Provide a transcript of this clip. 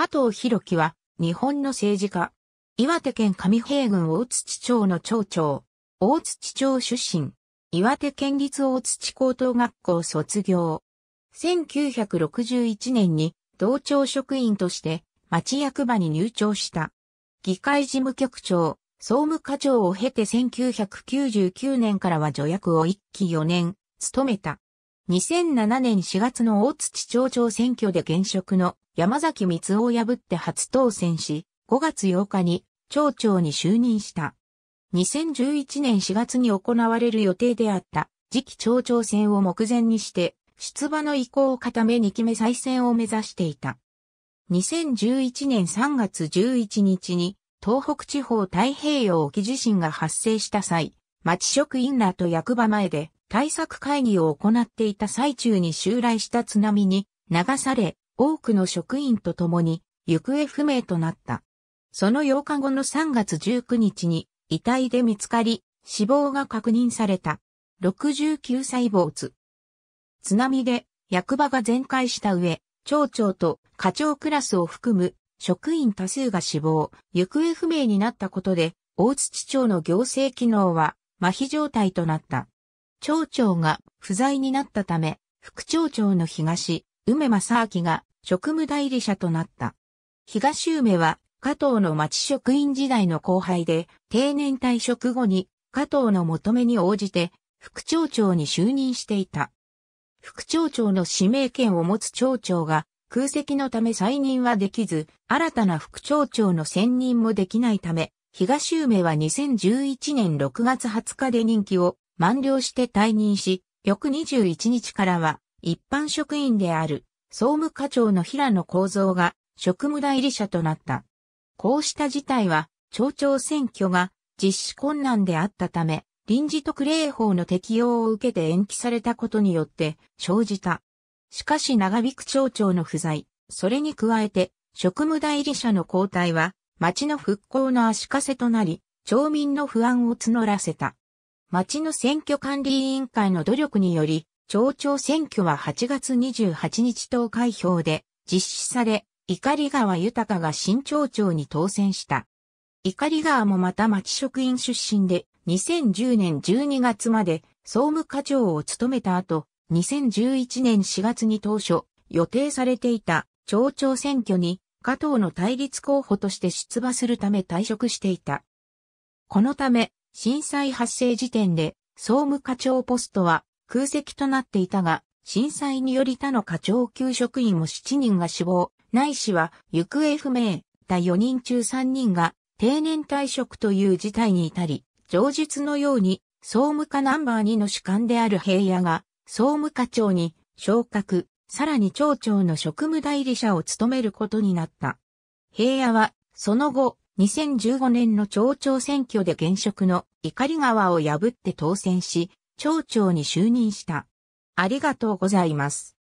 加藤博樹は、日本の政治家。岩手県上平郡大槌町の町長。大槌町出身。岩手県立大槌高等学校卒業。1961年に同庁職員として町役場に入庁した。議会事務局長、総務課長を経て1999年からは助役を一期4年、務めた。2007年4月の大槌町長選挙で現職の山崎光を破って初当選し、5月8日に町長に就任した。2011年4月に行われる予定であった次期町長選を目前にして、出馬の意向を固め2期目再選を目指していた。2011年3月11日に東北地方太平洋沖地震が発生した際、町職員らと役場前で対策会議を行っていた最中に襲来した津波に流され、多くの職員と共に行方不明となった。その8日後の3月19日に遺体で見つかり、死亡が確認された。69歳没。津波で役場が全壊した上、町長と課長クラスを含む職員多数が死亡、行方不明になったことで、大槌町の行政機能は麻痺状態となった。町長が不在になったため、副町長の東、梅正明が職務代理者となった。東梅は加藤の町職員時代の後輩で、定年退職後に加藤の求めに応じて副町長に就任していた。副町長の指名権を持つ町長が空席のため再任はできず、新たな副町長の選任もできないため、東梅は2011年6月20日で任期を満了して退任し、翌21日からは一般職員である総務課長の平野幸三が職務代理者となった。こうした事態は、町長選挙が実施困難であったため、臨時特例法の適用を受けて延期されたことによって生じた。しかし長引く町長の不在、それに加えて職務代理者の交代は町の復興の足かせとなり、町民の不安を募らせた。町の選挙管理委員会の努力により、町長選挙は8月28日投開票で実施され、怒り川豊が新町長に当選した。怒り川もまた町職員出身で、2010年12月まで総務課長を務めた後、2011年4月に当初予定されていた町長選挙に加藤の対立候補として出馬するため退職していた。このため、震災発生時点で総務課長ポストは空席となっていたが、震災により他の課長級職員も7人が死亡、ないしは行方不明、第4人中3人が定年退職という事態に至り、上述のように総務課ナンバー2の主管である平野が総務課長に昇格、さらに町長の職務代理者を務めることになった。平野は、その後、2015年の町長選挙で現職の怒り川を破って当選し、町長に就任した。ありがとうございます。